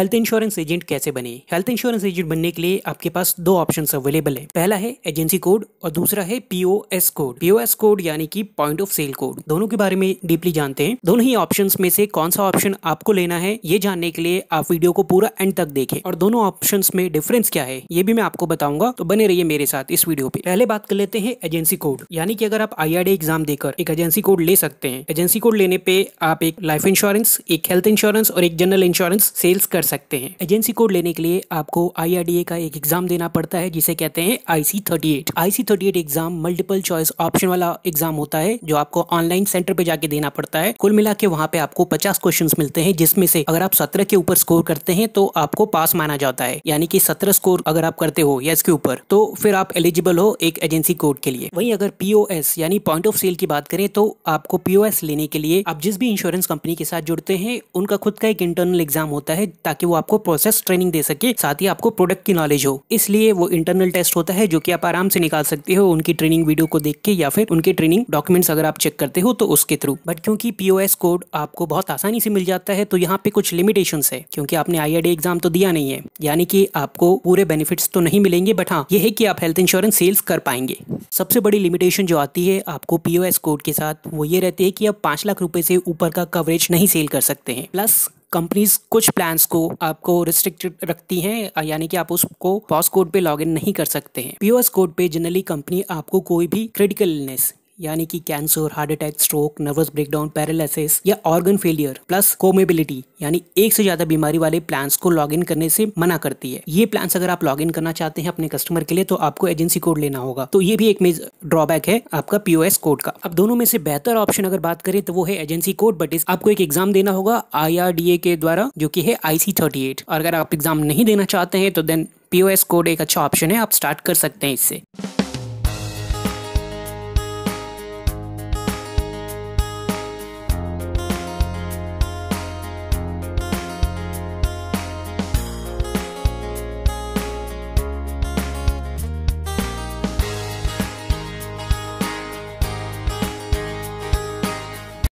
health insurance agent कैसे बने health insurance agent बनने के लिए आपके पास दो ऑप्शन अवेलेबल है पहला है एजेंसी कोड और दूसरा है एस कोड एस कोड यानी कि पॉइंट ऑफ सेल कोड दोनों के बारे में डीपली जानते हैं दोनों ही ऑप्शन में से कौन सा ऑप्शन आपको लेना है ये जानने के लिए आप वीडियो को पूरा एंड तक देखें और दोनों ऑप्शन में डिफरेंस क्या है ये भी मैं आपको बताऊंगा तो बने रहिए मेरे साथ इस वीडियो पे पहले बात कर लेते हैं एजेंसी कोड यानी कि अगर आप आईआरडी एग्जाम देकर एक एजेंसी कोड ले सकते हैं एजेंसी कोड लेने पे आप एक लाइफ इंश्योरेंस एक हेल्थ इंश्योरेंस और एक जनरल इंश्योरेंस सेल्स कर सकते हैं एजेंसी कोड लेने के लिए आपको आई का एक एग्जाम देना पड़ता है जिसे कहते हैं IC thirty eight IC thirty eight exam multiple choice option वाला एग्जाम होता है जो आपको ऑनलाइन सेंटर पे जाके देना पड़ता है कुल मिला के वहाँ पे आपको पचास क्वेश्चन मिलते हैं जिसमें से अगर आप सत्रह के ऊपर स्कोर करते हैं तो आपको पास माना जाता है यानी कि सत्रह स्कोर अगर आप करते हो या इसके ऊपर तो फिर आप एलिजिबल हो एक एजेंसी कोड के लिए वहीं अगर पीओएस यानी पॉइंट ऑफ सेल की बात करें तो आपको पीओएस लेने के लिए आप जिस भी इंश्योरेंस कंपनी के साथ जुड़ते हैं उनका खुद का एक इंटरनल एग्जाम होता है ताकि ताकि वो आपको प्रोसेस ट्रेनिंग दे सके साथ ही आपको प्रोडक्ट की नॉलेज हो इसलिए वो इंटरनल टेस्ट होता है जो कि आप आराम से निकाल सकते हो उनकी ट्रेनिंग वीडियो को देख के या फिर उनके ट्रेनिंग डॉक्यूमेंट्स अगर आप चेक करते हो तो उसके थ्रू बट क्योंकि पीओएस कोड आपको बहुत आसानी से मिल जाता है तो यहाँ पे कुछ लिमिटेशन है क्योंकि आपने आई एग्जाम तो दिया नहीं है यानी कि आपको पूरे बेनिफिट तो नहीं मिलेंगे बट हाँ ये है कि आप हेल्थ इंश्योरेंस सेल्स कर पाएंगे सबसे बड़ी लिमिटेशन जो आती है आपको पीओएस कोड के साथ वो ये रहती है कि आप पांच लाख रुपए से ऊपर का कवरेज नहीं सेल कर सकते हैं प्लस कंपनीज कुछ प्लान्स को आपको रिस्ट्रिक्टेड रखती हैं यानी कि आप उसको पॉस कोड पे लॉगिन नहीं कर सकते हैं पीओएस कोड पे जनरली कंपनी आपको कोई भी क्रिटिकल इलनेस यानी कि cancer heart attack stroke nervous breakdown paralysis या ऑर्गन फेलियर प्लस कोमेबिलिटी यानी एक से ज्यादा बीमारी वाले प्लान्स को लॉग इन करने से मना करती है ये प्लान्स अगर आप लॉग इन करना चाहते हैं अपने कस्टमर के लिए तो आपको एजेंसी कोड लेना होगा तो ये भी एक मेज ड्रॉबैक है आपका पीओएस कोड का अब दोनों में से बेहतर ऑप्शन अगर बात करें तो वो है एजेंसी कोड बट इस आपको एक एग्जाम देना होगा आई के द्वारा जो की है आईसी थर्टी अगर आप एग्जाम नहीं देना चाहते हैं तो देन पीओएस कोड एक अच्छा ऑप्शन है आप स्टार्ट कर सकते हैं इससे